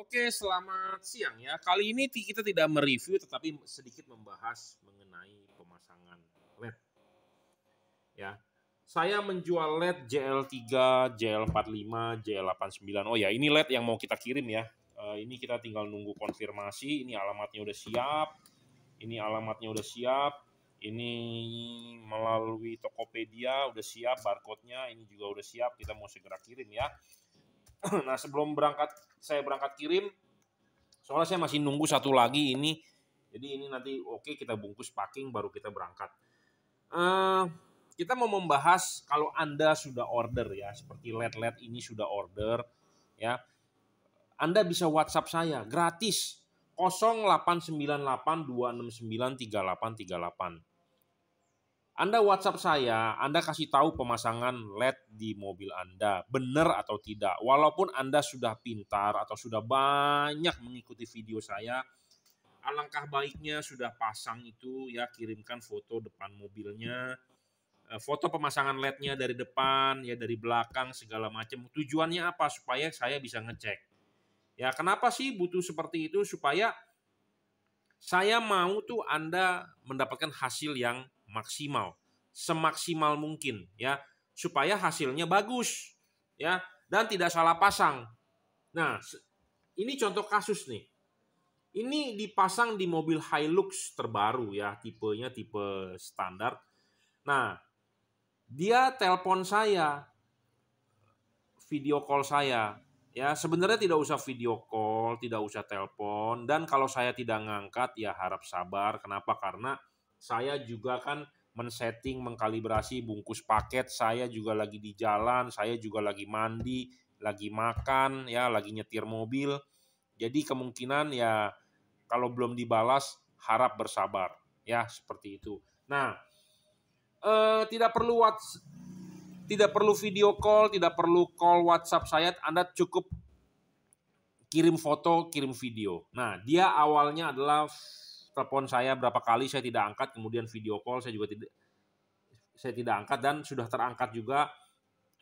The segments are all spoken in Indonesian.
Oke, selamat siang ya. Kali ini kita tidak mereview tetapi sedikit membahas mengenai pemasangan LED. Ya. Saya menjual LED JL3, JL45, JL89. Oh ya, ini LED yang mau kita kirim ya. Eh, ini kita tinggal nunggu konfirmasi. Ini alamatnya udah siap. Ini alamatnya udah siap. Ini melalui Tokopedia udah siap barcode-nya. Ini juga udah siap. Kita mau segera kirim ya. nah sebelum berangkat saya berangkat kirim, soalnya saya masih nunggu satu lagi ini. Jadi ini nanti oke okay, kita bungkus packing baru kita berangkat. Uh, kita mau membahas kalau anda sudah order ya, seperti led-led ini sudah order ya. Anda bisa WhatsApp saya gratis 0898 269 3838. Anda WhatsApp saya, Anda kasih tahu pemasangan LED di mobil Anda, benar atau tidak. Walaupun Anda sudah pintar atau sudah banyak mengikuti video saya, alangkah baiknya sudah pasang itu ya kirimkan foto depan mobilnya, eh, foto pemasangan LED-nya dari depan, ya dari belakang segala macam. Tujuannya apa? Supaya saya bisa ngecek. Ya, kenapa sih butuh seperti itu supaya saya mau tuh Anda mendapatkan hasil yang maksimal semaksimal mungkin ya supaya hasilnya bagus ya dan tidak salah pasang. Nah, ini contoh kasus nih. Ini dipasang di mobil Hilux terbaru ya, tipenya tipe standar. Nah, dia telepon saya, video call saya. Ya, sebenarnya tidak usah video call, tidak usah telepon. Dan kalau saya tidak ngangkat, ya harap sabar. Kenapa? Karena saya juga kan men-setting, mengkalibrasi bungkus paket. Saya juga lagi di jalan, saya juga lagi mandi, lagi makan, ya, lagi nyetir mobil. Jadi kemungkinan ya kalau belum dibalas harap bersabar, ya seperti itu. Nah, eh, tidak perlu WhatsApp, tidak perlu video call, tidak perlu call WhatsApp saya. Anda cukup kirim foto, kirim video. Nah, dia awalnya adalah telepon saya berapa kali saya tidak angkat, kemudian video call saya juga tidak saya tidak angkat dan sudah terangkat juga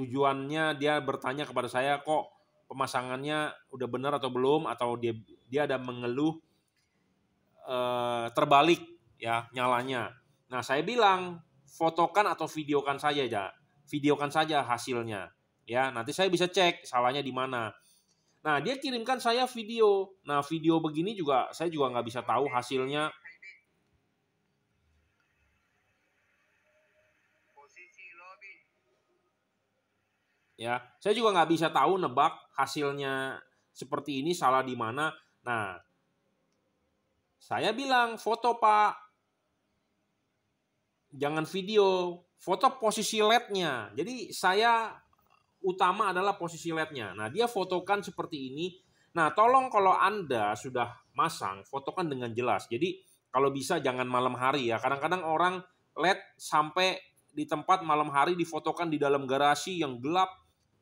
tujuannya dia bertanya kepada saya kok pemasangannya udah benar atau belum atau dia dia ada mengeluh e, terbalik ya nyalanya. Nah saya bilang fotokan atau videokan saja ya, videokan saja hasilnya ya nanti saya bisa cek salahnya di mana. Nah dia kirimkan saya video. Nah video begini juga saya juga nggak bisa tahu hasilnya posisi lobby. Ya, saya juga nggak bisa tahu nebak hasilnya seperti ini salah di mana. Nah, saya bilang foto pak, jangan video, foto posisi LED-nya. Jadi saya utama adalah posisi LED-nya. Nah, dia fotokan seperti ini. Nah, tolong kalau Anda sudah masang, fotokan dengan jelas. Jadi kalau bisa jangan malam hari ya. Kadang-kadang orang LED sampai di tempat malam hari difotokan di dalam garasi yang gelap.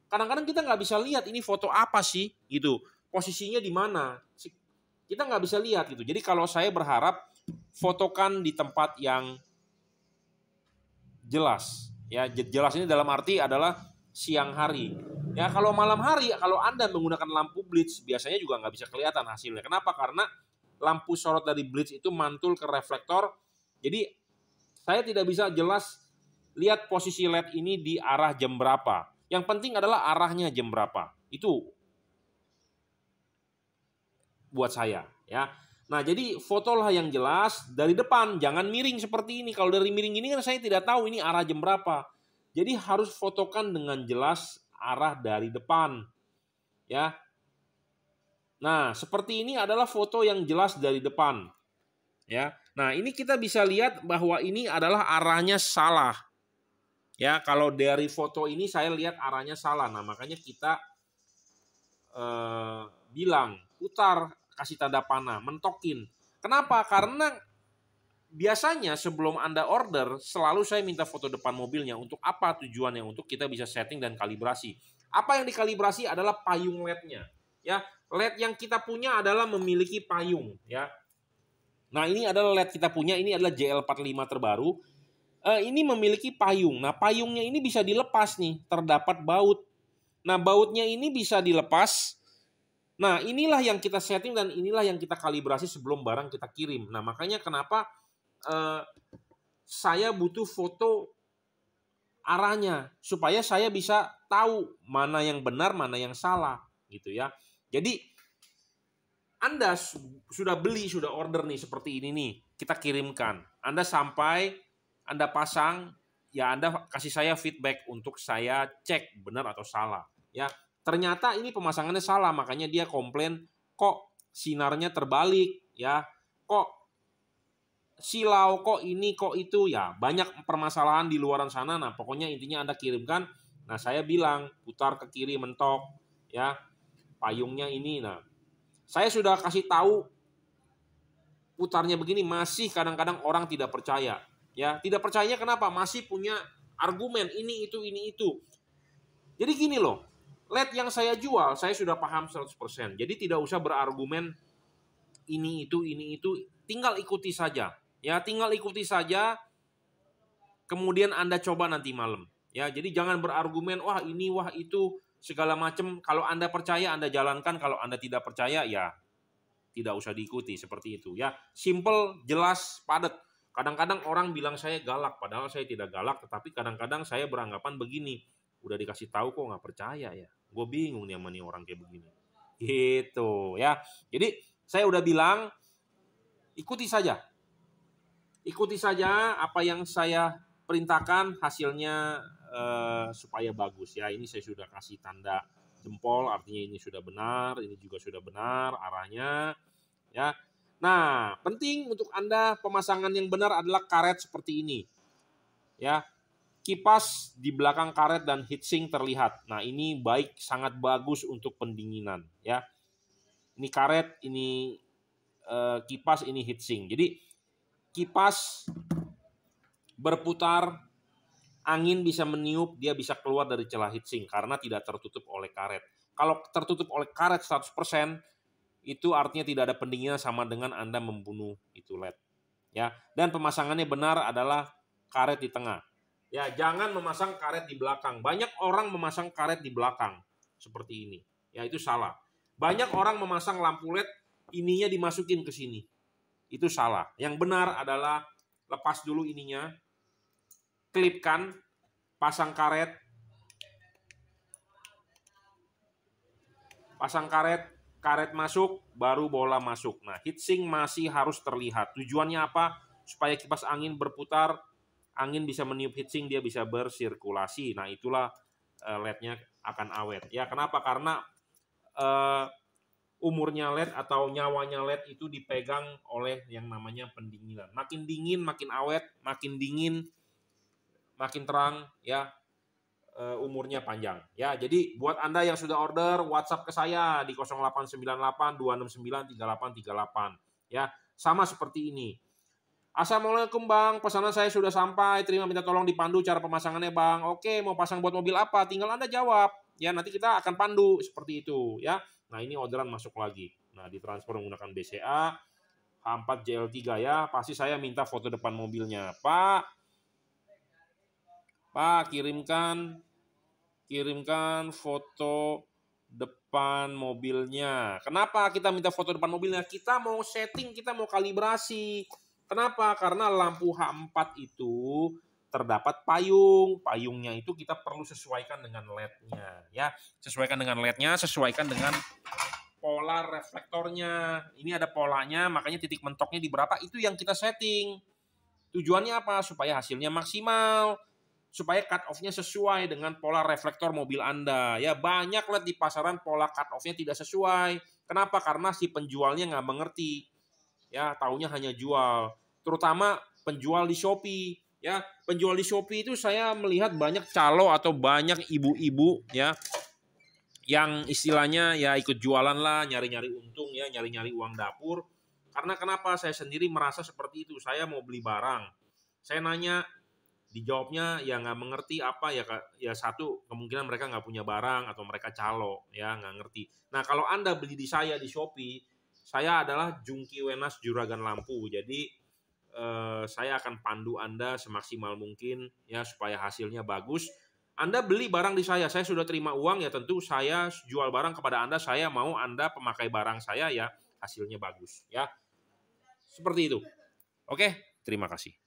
Kadang-kadang kita nggak bisa lihat ini foto apa sih gitu, posisinya di mana. Kita nggak bisa lihat gitu. Jadi kalau saya berharap fotokan di tempat yang jelas. Ya jelas ini dalam arti adalah siang hari. Ya kalau malam hari, kalau Anda menggunakan lampu blitz, biasanya juga nggak bisa kelihatan hasilnya. Kenapa? Karena lampu sorot dari blitz itu mantul ke reflektor. Jadi saya tidak bisa jelas lihat posisi LED ini di arah jam berapa. Yang penting adalah arahnya jam berapa. Itu buat saya ya. Nah, jadi fotolah yang jelas dari depan, jangan miring seperti ini. Kalau dari miring ini kan saya tidak tahu ini arah jam berapa. Jadi harus fotokan dengan jelas arah dari depan. Ya. Nah, seperti ini adalah foto yang jelas dari depan. Ya. Nah, ini kita bisa lihat bahwa ini adalah arahnya salah. Ya, kalau dari foto ini saya lihat arahnya salah. Nah, makanya kita uh, bilang putar, kasih tanda panah, mentokin. Kenapa? Karena biasanya sebelum Anda order, selalu saya minta foto depan mobilnya. Untuk apa tujuannya? Untuk kita bisa setting dan kalibrasi. Apa yang dikalibrasi adalah payung LED-nya. Ya, LED yang kita punya adalah memiliki payung. Ya, Nah ini adalah LED kita punya, ini adalah JL45 terbaru uh, ini memiliki payung. Nah, payungnya ini bisa dilepas nih, terdapat baut. Nah, bautnya ini bisa dilepas. Nah, inilah yang kita setting dan inilah yang kita kalibrasi sebelum barang kita kirim. Nah, makanya kenapa uh, saya butuh foto arahnya supaya saya bisa tahu mana yang benar, mana yang salah, gitu ya. Jadi anda sudah beli, sudah order nih seperti ini nih, kita kirimkan. Anda sampai anda pasang, ya Anda kasih saya feedback untuk saya cek benar atau salah. Ya, ternyata ini pemasangannya salah, makanya dia komplain kok sinarnya terbalik, ya kok silau, kok ini, kok itu, ya banyak permasalahan di luaran sana. Nah, pokoknya intinya Anda kirimkan. Nah, saya bilang putar ke kiri mentok, ya payungnya ini. Nah, saya sudah kasih tahu putarnya begini masih kadang-kadang orang tidak percaya. Ya, tidak percaya kenapa? Masih punya argumen ini itu ini itu. Jadi gini loh, LED yang saya jual saya sudah paham 100%. Jadi tidak usah berargumen ini itu ini itu, tinggal ikuti saja. Ya, tinggal ikuti saja. Kemudian Anda coba nanti malam. Ya, jadi jangan berargumen wah ini wah itu segala macam. Kalau Anda percaya Anda jalankan, kalau Anda tidak percaya ya tidak usah diikuti seperti itu ya. Simple, jelas, padat. Kadang-kadang orang bilang saya galak, padahal saya tidak galak, tetapi kadang-kadang saya beranggapan begini, udah dikasih tahu kok nggak percaya ya. Gue bingung nih sama orang kayak begini. Gitu ya. Jadi saya udah bilang, ikuti saja. Ikuti saja apa yang saya perintahkan hasilnya eh, supaya bagus ya. Ini saya sudah kasih tanda jempol artinya ini sudah benar, ini juga sudah benar arahnya ya. Nah, penting untuk Anda pemasangan yang benar adalah karet seperti ini. Ya. Kipas di belakang karet dan heatsink terlihat. Nah, ini baik sangat bagus untuk pendinginan, ya. Ini karet, ini uh, kipas, ini heatsink. Jadi kipas berputar angin bisa meniup, dia bisa keluar dari celah heatsink karena tidak tertutup oleh karet. Kalau tertutup oleh karet 100%, itu artinya tidak ada pendinginan sama dengan Anda membunuh itu LED. Ya, dan pemasangannya benar adalah karet di tengah. Ya, jangan memasang karet di belakang. Banyak orang memasang karet di belakang seperti ini. Ya, itu salah. Banyak orang memasang lampu LED ininya dimasukin ke sini. Itu salah. Yang benar adalah lepas dulu ininya, klipkan, pasang karet, pasang karet, karet masuk, baru bola masuk. Nah, heatsink masih harus terlihat. Tujuannya apa? Supaya kipas angin berputar, angin bisa meniup heatsink, dia bisa bersirkulasi. Nah, itulah eh, LED-nya akan awet. Ya, kenapa? Karena uh, umurnya LED atau nyawanya LED itu dipegang oleh yang namanya pendinginan. Makin dingin, makin awet, makin dingin, makin terang, ya uh, umurnya panjang. Ya, jadi buat Anda yang sudah order WhatsApp ke saya di 0898 269 ya. Sama seperti ini. Assalamualaikum Bang, pesanan saya sudah sampai. Terima minta tolong dipandu cara pemasangannya Bang. Oke, mau pasang buat mobil apa? Tinggal Anda jawab. Ya, nanti kita akan pandu seperti itu ya. Nah, ini orderan masuk lagi. Nah, ditransfer menggunakan BCA H4 JL3 ya. Pasti saya minta foto depan mobilnya. Pak, Pak kirimkan kirimkan foto depan mobilnya. Kenapa kita minta foto depan mobilnya? Kita mau setting, kita mau kalibrasi. Kenapa? Karena lampu H4 itu terdapat payung. Payungnya itu kita perlu sesuaikan dengan LED-nya ya. Sesuaikan dengan LED-nya, sesuaikan dengan pola reflektornya. Ini ada polanya, makanya titik mentoknya di berapa itu yang kita setting. Tujuannya apa? Supaya hasilnya maksimal supaya cut off-nya sesuai dengan pola reflektor mobil Anda. Ya banyak lah di pasaran pola cut off-nya tidak sesuai. Kenapa? Karena si penjualnya nggak mengerti. Ya, taunya hanya jual. Terutama penjual di Shopee. Ya, penjual di Shopee itu saya melihat banyak calo atau banyak ibu-ibu ya yang istilahnya ya ikut jualan lah, nyari-nyari untung ya, nyari-nyari uang dapur. Karena kenapa saya sendiri merasa seperti itu? Saya mau beli barang. Saya nanya, dijawabnya ya nggak mengerti apa ya ya satu kemungkinan mereka nggak punya barang atau mereka calo ya nggak ngerti. Nah kalau anda beli di saya di Shopee, saya adalah Jungki Wenas Juragan Lampu. Jadi eh, saya akan pandu anda semaksimal mungkin ya supaya hasilnya bagus. Anda beli barang di saya, saya sudah terima uang ya tentu saya jual barang kepada anda, saya mau anda pemakai barang saya ya hasilnya bagus ya. Seperti itu. Oke, terima kasih.